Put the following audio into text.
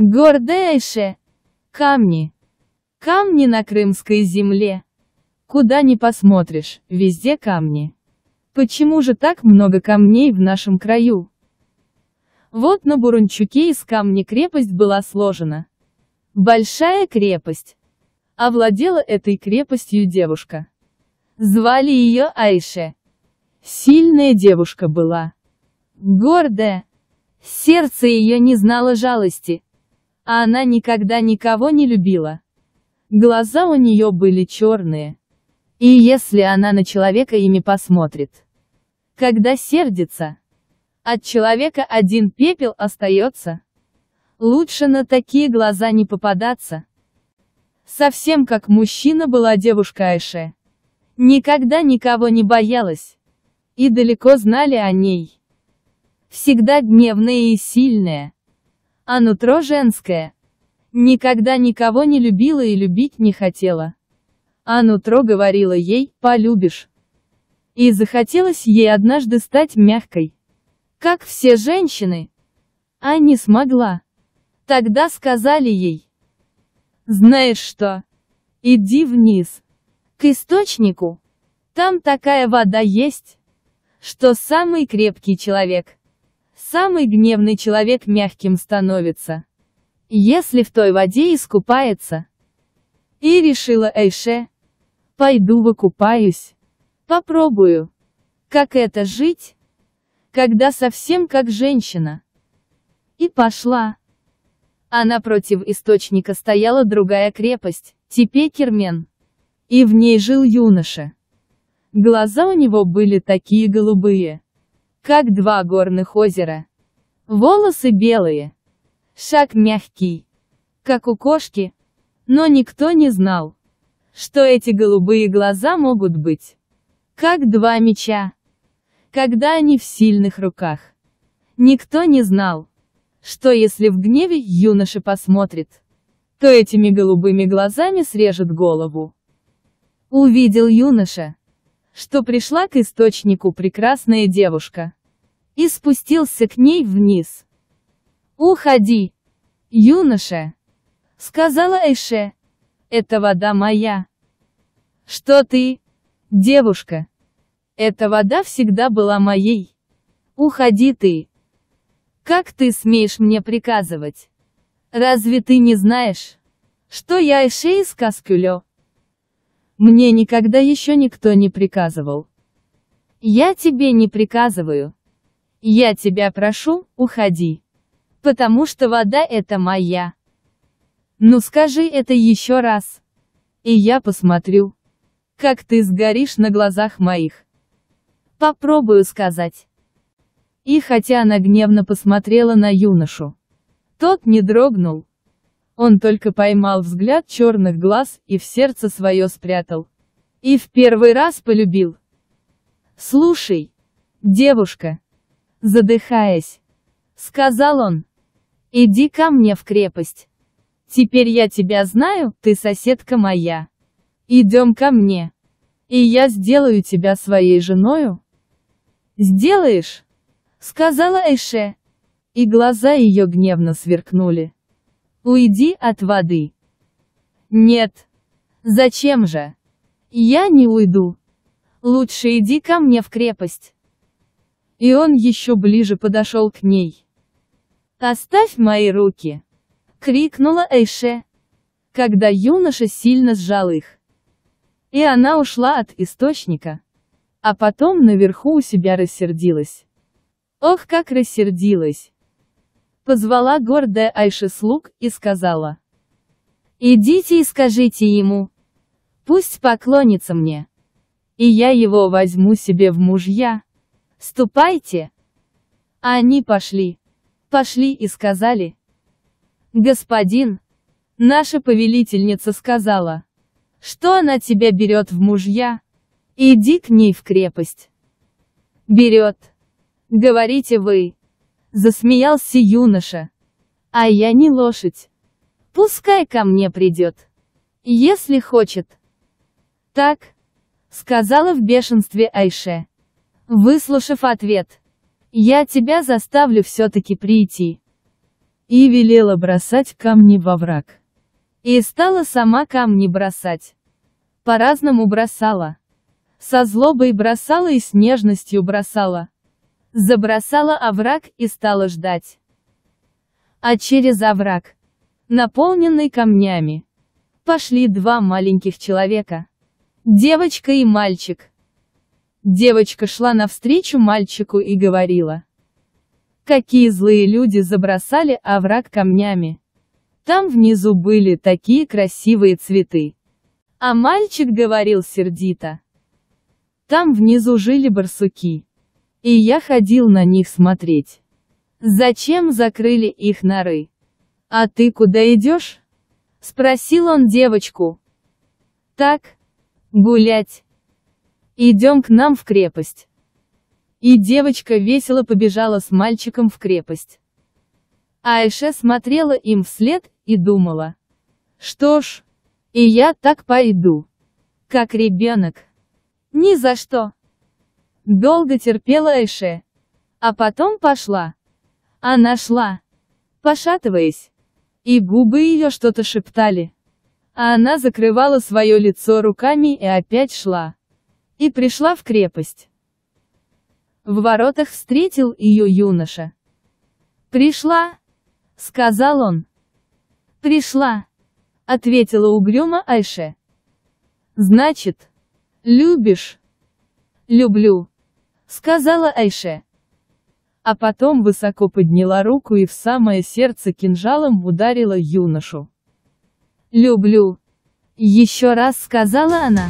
Гордейше! Камни! Камни на крымской земле! Куда ни посмотришь, везде камни. Почему же так много камней в нашем краю? Вот на Бурунчуке из камня крепость была сложена. Большая крепость. Овладела этой крепостью девушка. Звали ее Айше. Сильная девушка была. Гордая. Сердце ее не знало жалости, а она никогда никого не любила. Глаза у нее были черные. И если она на человека ими посмотрит. Когда сердится, от человека один пепел остается. Лучше на такие глаза не попадаться. Совсем как мужчина была девушка Айше. Никогда никого не боялась. И далеко знали о ней. Всегда гневная и сильная а нутро женское. Никогда никого не любила и любить не хотела. А нутро говорила ей, полюбишь. И захотелось ей однажды стать мягкой. Как все женщины. А не смогла. Тогда сказали ей. Знаешь что? Иди вниз. К источнику. Там такая вода есть, что самый крепкий человек. Самый гневный человек мягким становится. Если в той воде искупается. И решила Эйше. Пойду выкупаюсь. Попробую. Как это жить? Когда совсем как женщина. И пошла. А напротив источника стояла другая крепость, Тепекермен. И в ней жил юноша. Глаза у него были такие голубые как два горных озера. Волосы белые. Шаг мягкий. Как у кошки. Но никто не знал, что эти голубые глаза могут быть. Как два меча. Когда они в сильных руках. Никто не знал, что если в гневе юноша посмотрит, то этими голубыми глазами срежет голову. Увидел юноша, что пришла к источнику прекрасная девушка и спустился к ней вниз. «Уходи, юноша!» — сказала Эше. «Это вода моя!» «Что ты, девушка?» «Эта вода всегда была моей!» «Уходи ты!» «Как ты смеешь мне приказывать?» «Разве ты не знаешь, что я Эше из Каскюлё?» Мне никогда еще никто не приказывал. Я тебе не приказываю. Я тебя прошу, уходи. Потому что вода это моя. Ну скажи это еще раз. И я посмотрю. Как ты сгоришь на глазах моих. Попробую сказать. И хотя она гневно посмотрела на юношу, тот не дрогнул. Он только поймал взгляд черных глаз и в сердце свое спрятал. И в первый раз полюбил. Слушай, девушка, задыхаясь. Сказал он. «Иди ко мне в крепость. Теперь я тебя знаю, ты соседка моя. Идем ко мне. И я сделаю тебя своей женою». «Сделаешь?» Сказала Эше, И глаза ее гневно сверкнули. «Уйди от воды». «Нет. Зачем же?» «Я не уйду. Лучше иди ко мне в крепость». И он еще ближе подошел к ней. «Оставь мои руки!» — крикнула Эйше, когда юноша сильно сжал их. И она ушла от источника. А потом наверху у себя рассердилась. Ох, как рассердилась! Позвала гордая Айше слуг и сказала. «Идите и скажите ему. Пусть поклонится мне. И я его возьму себе в мужья» ступайте. А они пошли. Пошли и сказали. Господин, наша повелительница сказала, что она тебя берет в мужья. Иди к ней в крепость. Берет. Говорите вы. Засмеялся юноша. А я не лошадь. Пускай ко мне придет. Если хочет. Так, сказала в бешенстве Айше. Выслушав ответ, я тебя заставлю все-таки прийти. И велела бросать камни во враг. И стала сама камни бросать. По-разному бросала. Со злобой бросала и с нежностью бросала. Забросала овраг и стала ждать. А через овраг, наполненный камнями, пошли два маленьких человека. Девочка и мальчик. Девочка шла навстречу мальчику и говорила. Какие злые люди забросали овраг камнями. Там внизу были такие красивые цветы. А мальчик говорил сердито. Там внизу жили барсуки. И я ходил на них смотреть. Зачем закрыли их норы? А ты куда идешь? Спросил он девочку. Так. Гулять. Идем к нам в крепость. И девочка весело побежала с мальчиком в крепость. А Айше смотрела им вслед, и думала. Что ж, и я так пойду. Как ребенок. Ни за что. Долго терпела Айше. А потом пошла. Она шла. Пошатываясь. И губы ее что-то шептали. А она закрывала свое лицо руками и опять шла и пришла в крепость. В воротах встретил ее юноша. «Пришла!» — сказал он. «Пришла!» — ответила угрюма Айше. «Значит, любишь?» «Люблю!» — сказала Айше. А потом высоко подняла руку и в самое сердце кинжалом ударила юношу. «Люблю!» — еще раз сказала она.